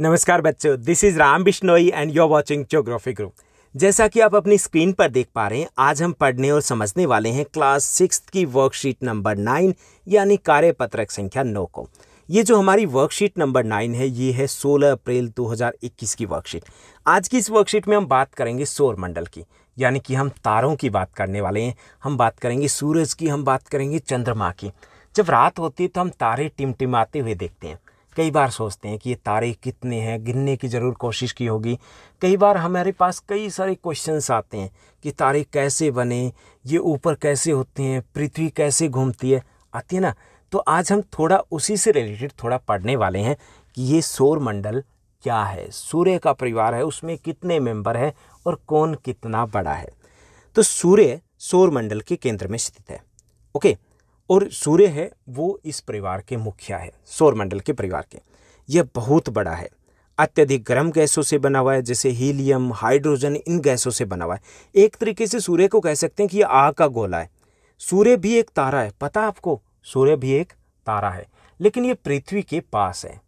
नमस्कार बच्चों this is Ram Bishnoi and you are watching geography group जैसा कि आप अपनी स्क्रीन पर देख पा रहे हैं आज हम पढ़ने और समझने वाले हैं क्लास सिक्स की वर्कशीट नंबर नाइन यानी कार्यपत्रक संख्या नौ को ये जो हमारी वर्कशीट नंबर नाइन है ये है 16 अप्रैल 2021 की वर्कशीट आज की इस वर्कशीट में हम बात करेंगे सौर मंडल की यानी कि हम तारों की बात करने वाले हैं हम बात करेंगे सूरज की हम बात करेंगे चंद्रमा की जब रात होती है तो हम तारे टिमटिमाते हुए देखते हैं कई बार सोचते हैं कि ये तारे कितने हैं गिनने की ज़रूर कोशिश की होगी कई बार हमारे पास कई सारे क्वेश्चंस आते हैं कि तारे कैसे बने ये ऊपर कैसे होते हैं पृथ्वी कैसे घूमती है आती है ना तो आज हम थोड़ा उसी से रिलेटेड थोड़ा पढ़ने वाले हैं कि ये सौर मंडल क्या है सूर्य का परिवार है उसमें कितने मेंबर हैं और कौन कितना बड़ा है तो सूर्य सौर मंडल के केंद्र में स्थित है ओके और सूर्य है वो इस परिवार के मुखिया है सौरमंडल के परिवार के यह बहुत बड़ा है अत्यधिक गर्म गैसों से बना हुआ है जैसे हीलियम हाइड्रोजन इन गैसों से बना हुआ है एक तरीके से सूर्य को कह सकते हैं कि यह आग का गोला है सूर्य भी एक तारा है पता आपको सूर्य भी एक तारा है लेकिन ये पृथ्वी के पास है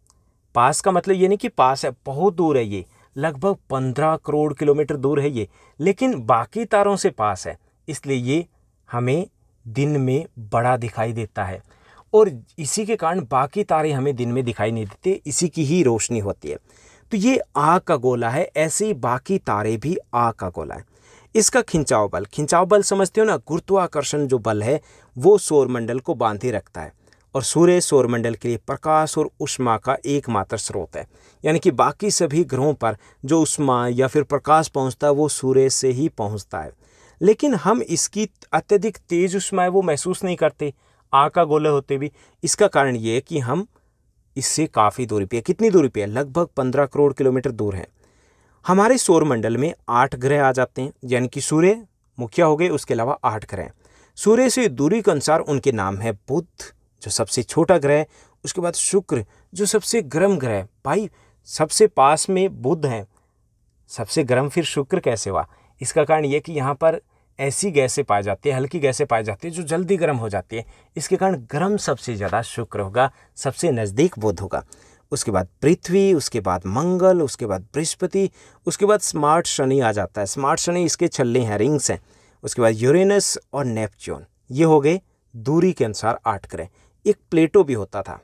पास का मतलब ये नहीं कि पास है बहुत दूर है ये लगभग पंद्रह करोड़ किलोमीटर दूर है ये लेकिन बाकी तारों से पास है इसलिए ये हमें दिन में बड़ा दिखाई देता है और इसी के कारण बाकी तारे हमें दिन में दिखाई नहीं देते इसी की ही रोशनी होती है तो ये आ का गोला है ऐसे ही बाकी तारे भी आ का गोला है इसका खिंचाव बल खिंचाव बल समझते हो ना गुरुत्वाकर्षण जो बल है वो सौरमंडल को बांधे रखता है और सूर्य सौरमंडल के लिए प्रकाश और उष्मा का एकमात्र स्रोत है यानी कि बाकी सभी ग्रहों पर जो उष्मा या फिर प्रकाश पहुंचता है वो सूर्य से ही पहुंचता है लेकिन हम इसकी अत्यधिक तेज ऊष्मा है वो महसूस नहीं करते आ का गोले होते भी इसका कारण ये है कि हम इससे काफ़ी दूरी पे कितनी दूरी पे है लगभग पंद्रह करोड़ किलोमीटर दूर हैं हमारे सौरमंडल में आठ ग्रह आ जाते हैं यानी कि सूर्य मुखिया हो गए उसके अलावा आठ ग्रह सूर्य से दूरी के अनुसार उनके नाम है बुध जो सबसे छोटा ग्रह उसके बाद शुक्र जो सबसे गर्म ग्रह भाई सबसे पास में बुध हैं सबसे गर्म फिर शुक्र कैसे हुआ इसका कारण ये कि यहाँ पर ऐसी गैसें पाई जाती है हल्की गैसें पाई जाती है जो जल्दी गर्म हो जाती है इसके कारण गर्म सबसे ज़्यादा शुक्र होगा सबसे नज़दीक बुध होगा उसके बाद पृथ्वी उसके बाद मंगल उसके बाद बृहस्पति उसके बाद स्मार्ट शनि आ जाता है स्मार्ट शनि इसके छल्ले हैं रिंग्स हैं उसके बाद यूरेनस और नेपच्यून ये हो गए दूरी के अनुसार आठ ग्रह एक प्लेटो भी होता था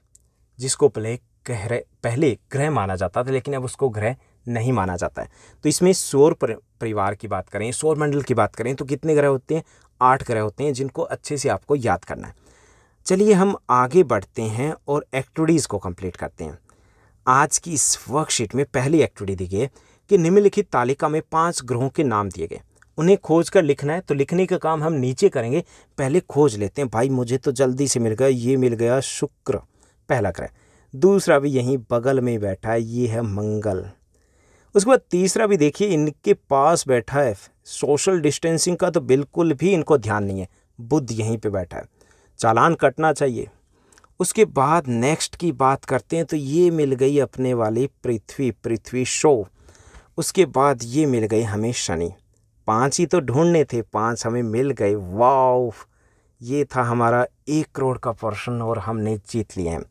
जिसको पहले ग्रह पहले ग्रह माना जाता था लेकिन अब उसको ग्रह नहीं माना जाता है तो इसमें सौर परिवार की बात करें सौर मंडल की बात करें तो कितने ग्रह होते हैं आठ ग्रह होते हैं जिनको अच्छे से आपको याद करना है चलिए हम आगे बढ़ते हैं और एक्टिविटीज़ को कंप्लीट करते हैं आज की इस वर्कशीट में पहली एक्टिविटी दी गई है कि निम्नलिखित तालिका में पांच ग्रहों के नाम दिए गए उन्हें खोज कर लिखना है तो लिखने का काम हम नीचे करेंगे पहले खोज लेते हैं भाई मुझे तो जल्दी से मिल गया ये मिल गया शुक्र पहला ग्रह दूसरा भी यहीं बगल में बैठा है ये है मंगल उसके बाद तीसरा भी देखिए इनके पास बैठा है सोशल डिस्टेंसिंग का तो बिल्कुल भी इनको ध्यान नहीं है बुद्ध यहीं पे बैठा है चालान कटना चाहिए उसके बाद नेक्स्ट की बात करते हैं तो ये मिल गई अपने वाली पृथ्वी पृथ्वी शो उसके बाद ये मिल गई हमें शनि पांच ही तो ढूंढने थे पांच हमें मिल गए वाओ ये था हमारा एक करोड़ का पोर्शन और हमने जीत लिया है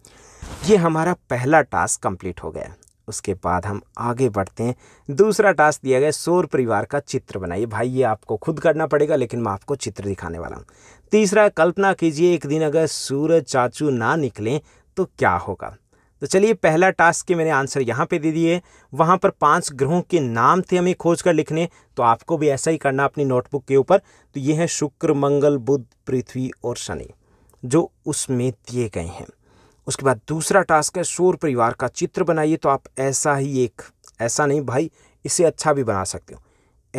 ये हमारा पहला टास्क कंप्लीट हो गया उसके बाद हम आगे बढ़ते हैं दूसरा टास्क दिया गया सोर परिवार का चित्र बनाइए भाई ये आपको खुद करना पड़ेगा लेकिन मैं आपको चित्र दिखाने वाला हूँ तीसरा कल्पना कीजिए एक दिन अगर सूरज चाचू ना निकलें तो क्या होगा तो चलिए पहला टास्क के मैंने आंसर यहाँ पे दे दिए वहाँ पर पांच ग्रहों के नाम थे हमें खोज कर लिखने तो आपको भी ऐसा ही करना अपनी नोटबुक के ऊपर तो ये हैं शुक्र मंगल बुध पृथ्वी और शनि जो उसमें दिए गए हैं उसके बाद दूसरा टास्क है सूर्य परिवार का चित्र बनाइए तो आप ऐसा ही एक ऐसा नहीं भाई इसे अच्छा भी बना सकते हो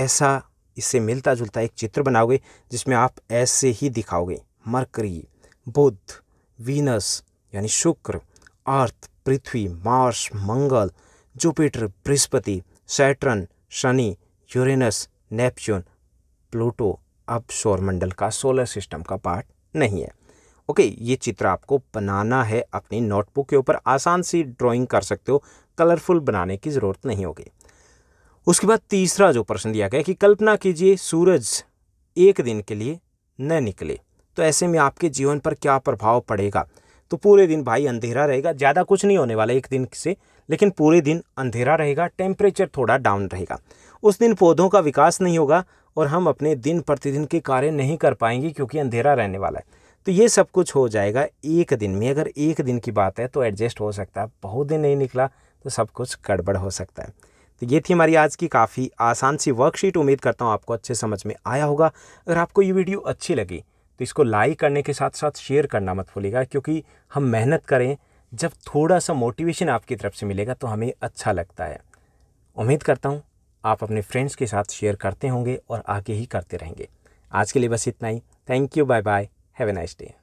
ऐसा इससे मिलता जुलता एक चित्र बनाओगे जिसमें आप ऐसे ही दिखाओगे मरकरी बुध वीनस यानी शुक्र अर्थ पृथ्वी मार्स मंगल जुपिटर बृहस्पति सैटर्न शनि यूरेनस नेपच्यून प्लूटो अब सौरमंडल का सोलर सिस्टम का पार्ट नहीं है ओके ये चित्र आपको बनाना है अपनी नोटबुक के ऊपर आसान सी ड्राइंग कर सकते हो कलरफुल बनाने की ज़रूरत नहीं होगी उसके बाद तीसरा जो प्रश्न दिया गया कि कल्पना कीजिए सूरज एक दिन के लिए न निकले तो ऐसे में आपके जीवन पर क्या प्रभाव पड़ेगा तो पूरे दिन भाई अंधेरा रहेगा ज़्यादा कुछ नहीं होने वाला एक दिन से लेकिन पूरे दिन अंधेरा रहेगा टेम्परेचर थोड़ा डाउन रहेगा उस दिन पौधों का विकास नहीं होगा और हम अपने दिन प्रतिदिन के कार्य नहीं कर पाएंगे क्योंकि अंधेरा रहने वाला है तो ये सब कुछ हो जाएगा एक दिन में अगर एक दिन की बात है तो एडजस्ट हो सकता है बहुत दिन नहीं निकला तो सब कुछ गड़बड़ हो सकता है तो ये थी हमारी आज की काफ़ी आसान सी वर्कशीट उम्मीद करता हूँ आपको अच्छे समझ में आया होगा अगर आपको ये वीडियो अच्छी लगी तो इसको लाइक करने के साथ साथ शेयर करना मत भूलिएगा क्योंकि हम मेहनत करें जब थोड़ा सा मोटिवेशन आपकी तरफ से मिलेगा तो हमें अच्छा लगता है उम्मीद करता हूँ आप अपने फ्रेंड्स के साथ शेयर करते होंगे और आगे ही करते रहेंगे आज के लिए बस इतना ही thank you bye bye Have a nice day.